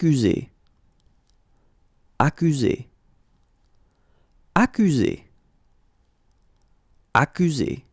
Accusé, accusé, accusé, accusé.